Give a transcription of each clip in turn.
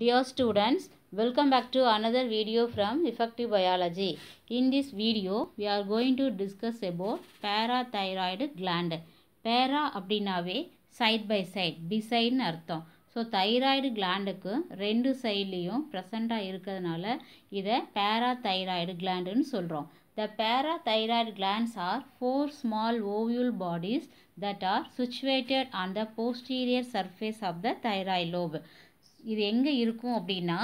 Dear students, welcome back to another video from Effective Biology. In this video, we are going to discuss about parathyroid gland. Para அப்படின்னாவே side by side, beside அர்த்தம் so thyroid கிளாண்டுக்கு ரெண்டு சைட்லேயும் ப்ரெசண்ட்டாக இருக்கிறதுனால இதை பேரா parathyroid கிளாண்டுன்னு சொல்கிறோம் the parathyroid glands are four small ovoid bodies that are situated on the posterior surface of the thyroid lobe இது எங்கே இருக்கும் அப்படின்னா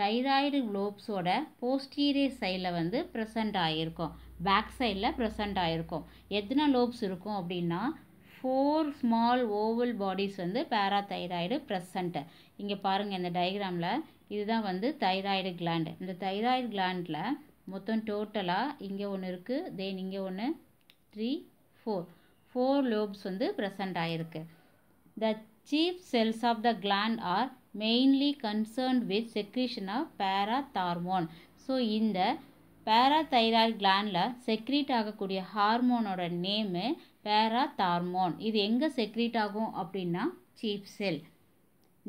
தைராய்டு குளோப்ஸோட போஸ்டீரியர் சைடில் வந்து ப்ரெசண்ட் ஆகிருக்கும் பேக் சைடில் ப்ரெசண்ட் ஆகிருக்கும் எத்தனை லோப்ஸ் இருக்கும் அப்படின்னா ஃபோர் ஸ்மால் ஓவல் பாடிஸ் வந்து பேரா தைராய்டு ப்ரெசண்ட்டு இங்கே பாருங்கள் இந்த டயக்ராமில் இதுதான் வந்து தைராய்டு கிளாண்டு இந்த தைராய்டு கிளாண்டில் மொத்தம் டோட்டலாக இங்கே ஒன்று இருக்குது தென் இங்கே ஒன்று த்ரீ ஃபோர் ஃபோர் லோப்ஸ் வந்து ப்ரெசண்ட் ஆகிருக்கு the chief cells of the gland are mainly concerned with secretion of parathormone so இந்த பேராதைராய்ட் கிளாண்டில் செக்ரீட் ஆகக்கூடிய ஹார்மோனோட நேமு பேராதார்மோன் இது எங்கே செக்ரீட் ஆகும் அப்படின்னா chief cell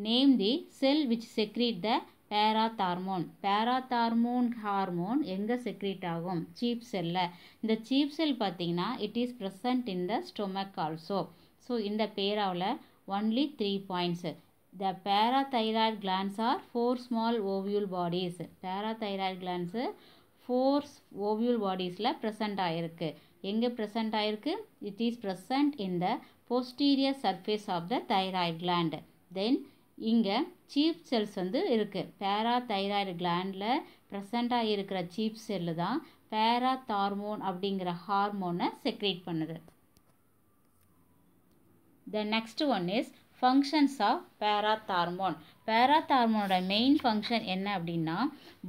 name the cell which secrete the parathormone parathormone hormone எங்கே செக்ரீட் ஆகும் சீப் செல்லில் இந்த சீப் செல் பார்த்தீங்கன்னா it is present in the stomach also so இந்த பேராவில் only three points The parathyroid glands are four small ovule bodies. Parathyroid glands four ovule bodiesல present ஆயிருக்கு எங்கே present ஆயிருக்கு it is present in the posterior surface of the thyroid gland then இங்கே chief cells வந்து இருக்குது பேரா thyroid கிளாண்டில் ப்ரெசண்ட்டாக இருக்கிற cheap cell தான் பேரா தார்மோன் அப்படிங்கிற ஹார்மோனை செக்ரேட் பண்ணுது the next one is functions of parathormone பேராத் ஹார்மோனோட மெயின் ஃபங்க்ஷன் என்ன அப்படின்னா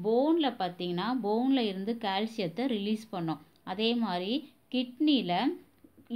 போனில் பார்த்தீங்கன்னா போனில் இருந்து கால்சியத்தை ரிலீஸ் பண்ணும் அதே மாதிரி கிட்னியில்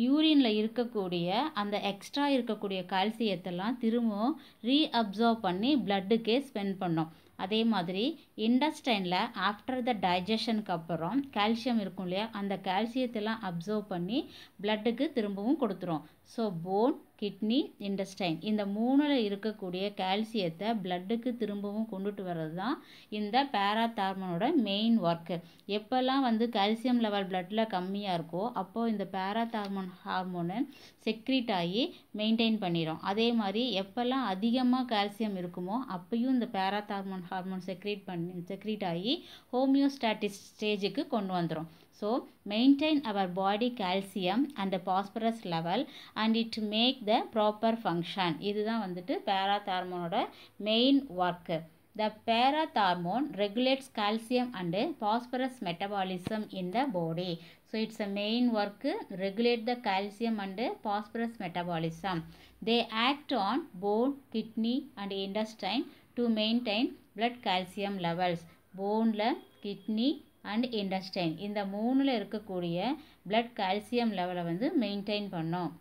யூரினில் இருக்கக்கூடிய அந்த எக்ஸ்ட்ரா இருக்கக்கூடிய கால்சியத்தெல்லாம் திரும்பவும் ரீஅப்சர்வ் பண்ணி பிளட்டுக்கே ஸ்பெண்ட் பண்ணும் அதே மாதிரி இண்டஸ்டைனில் ஆஃப்டர் த டைஜஷனுக்கு அப்புறம் கால்சியம் இருக்கும் இல்லையா அந்த கால்சியத்தெல்லாம் அப்சர்வ் பண்ணி பிளட்டுக்கு திரும்பவும் கொடுத்துரும் ஸோ போன் கிட்னி இண்டஸ்டைன் இந்த மூணில் இருக்கக்கூடிய கால்சியத்தை பிளட்டுக்கு திரும்பவும் கொண்டுட்டு வர்றது தான் இந்த பேராத்தார்மனோட மெயின் ஒர்க்கு எப்போல்லாம் வந்து கால்சியம் லெவல் பிளட்டில் கம்மியாக இருக்கோ அப்போது இந்த பேராத்தார்மன் ஹார்மோனு செக்ரீட் ஆகி மெயின்டைன் பண்ணிடும் அதே மாதிரி எப்போல்லாம் அதிகமாக கால்சியம் இருக்குமோ அப்பயும் இந்த பேராத்தார்மன் ஹார்மோன் செக்ரீட் பண்ணி செக்ரீட் ஆகி ஹோமியோஸ்டாட்டிஸ் ஸ்டேஜுக்கு கொண்டு வந்துடும் So maintain our body calcium and the phosphorus level and it make the proper function. இதுதான் வந்துட்டு பேராத் ஹார்மோனோட main work. The parathormone regulates calcium and phosphorus metabolism in the body. So its a main work regulate the calcium and phosphorus metabolism. They act on bone, kidney and intestine to maintain blood calcium levels. Bone, kidney, and intestine இந்த மூணில் இருக்கக்கூடிய blood calcium லெவலை வந்து maintain பண்ணோம்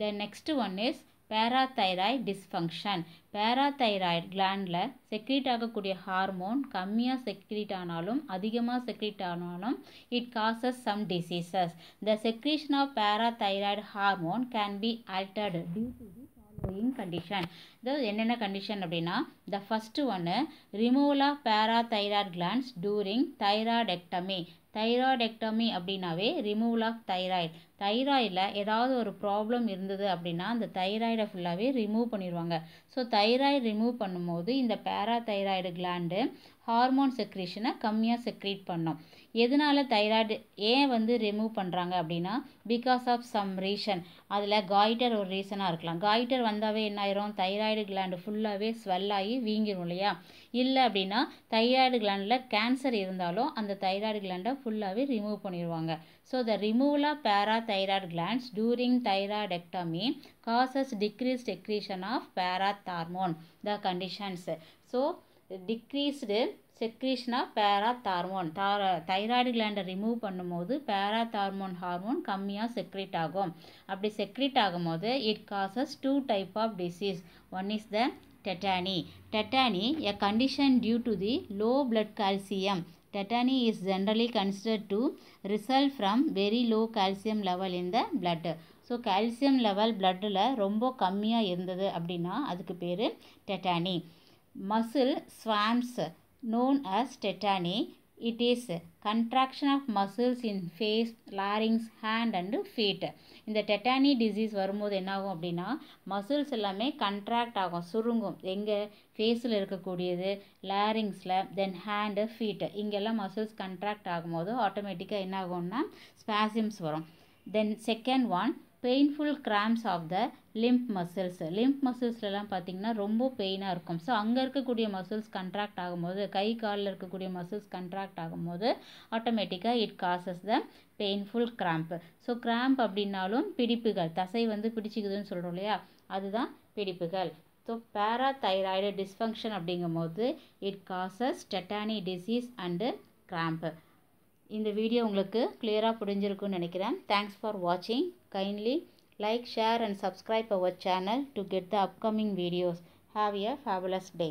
the next one is parathyroid dysfunction parathyroid கிளாண்டில் secrete ஆகக்கூடிய hormone கம்மியாக secrete ஆனாலும் அதிகமாக செக்ரீட் ஆனாலும் it causes some diseases the secretion of parathyroid hormone can be altered due to the going condition அதாவது என்னென்ன கண்டிஷன் அப்படின்னா த ஃபஸ்ட்டு ஒன்று removal of parathyroid glands during thyroidectomy thyroidectomy அப்படின்னாவே removal of thyroid தைராய்டில் ஏதாவது ஒரு problem இருந்தது அப்படின்னா அந்த தைராய்டை ஃபுல்லாகவே ரிமூவ் பண்ணிடுவாங்க ஸோ தைராய்டு ரிமூவ் பண்ணும்போது இந்த பேரா தைராய்டு கிளாண்டு ஹார்மோன் செக்ரேஷனை கம்மியாக செக்ரேட் பண்ணோம் எதனால் தைராய்டு ஏன் வந்து ரிமூவ் பண்ணுறாங்க அப்படின்னா பிகாஸ் ஆஃப் சம் ரீசன் அதில் காய்டர் ஒரு ரீசனாக இருக்கலாம் காய்டர் வந்தாவே என்ன ஆயிரும் தைராய்டு கிளாண்டு ஃபுல்லாகவே ஸ்வெல் ஆகி வீங்கிடும் இல்லையா இல்லை அப்படின்னா தைராய்டு கிளாண்டில் கேன்சர் இருந்தாலும் அந்த தைராய்டு கிளாண்டை ஃபுல்லாகவே ரிமூவ் பண்ணிடுவாங்க so the removal of parathyroid glands during ectomy causes decrease secretion of parathormone the conditions so decreased செக்ரீஷனாக பேரா தார்மோன் தார தைராய்டு கிளாண்டை ரிமூவ் பண்ணும்போது பேரா ஹார்மோன் ஹார்மோன் கம்மியாக செக்ரீட் ஆகும் அப்படி செக்ரீட் ஆகும் போது it causes two type of disease one is the tetany tetany a condition due to the low blood calcium tetany is generally considered to result from very low calcium level in the blood so calcium level பிளட்டில் ரொம்ப கம்மியாக இருந்தது அப்படின்னா அதுக்கு பேர் tetany muscle spasms known as tetany it is contraction of muscles in face larynx hand and feet இந்த tetany disease வரும்போது என்னாகும் அப்படின்னா மசில்ஸ் எல்லாமே கண்ட்ராக்ட் ஆகும் சுருங்கும் எங்கே ஃபேஸில் இருக்கக்கூடியது லேரிங்ஸில் தென் ஹேண்டு ஃபீட்டு இங்கெல்லாம் மசில்ஸ் கண்ட்ராக்ட் ஆகும்போது ஆட்டோமேட்டிக்காக என்னாகும்னா ஸ்பாசிம்ஸ் வரும் then second one painful cramps of the limb muscles limb மசில்ஸ்லலாம் பார்த்தீங்கன்னா ரொம்ப பெயினாக இருக்கும் ஸோ அங்கே இருக்கக்கூடிய மசில்ஸ் கண்ட்ராக்ட் ஆகும்போது கை காலில் இருக்கக்கூடிய மசில்ஸ் கண்ட்ராக்ட் ஆகும்போது ஆட்டோமேட்டிக்காக it causes the painful cramp so cramp அப்படின்னாலும் பிடிப்புகள் தசை வந்து பிடிச்சிக்குதுன்னு சொல்கிறோம் இல்லையா அதுதான் பிடிப்புகள் ஸோ பேராதைராய்டு டிஸ்ஃபங்க்ஷன் அப்படிங்கும்போது it causes tetany disease and cramp இந்த வீடியோ உங்களுக்கு கிளியராக புரிஞ்சிருக்கும்னு நினைக்கிறேன் தேங்க்ஸ் ஃபார் வாட்சிங் kindly like share and subscribe our channel to get the upcoming videos have a fabulous day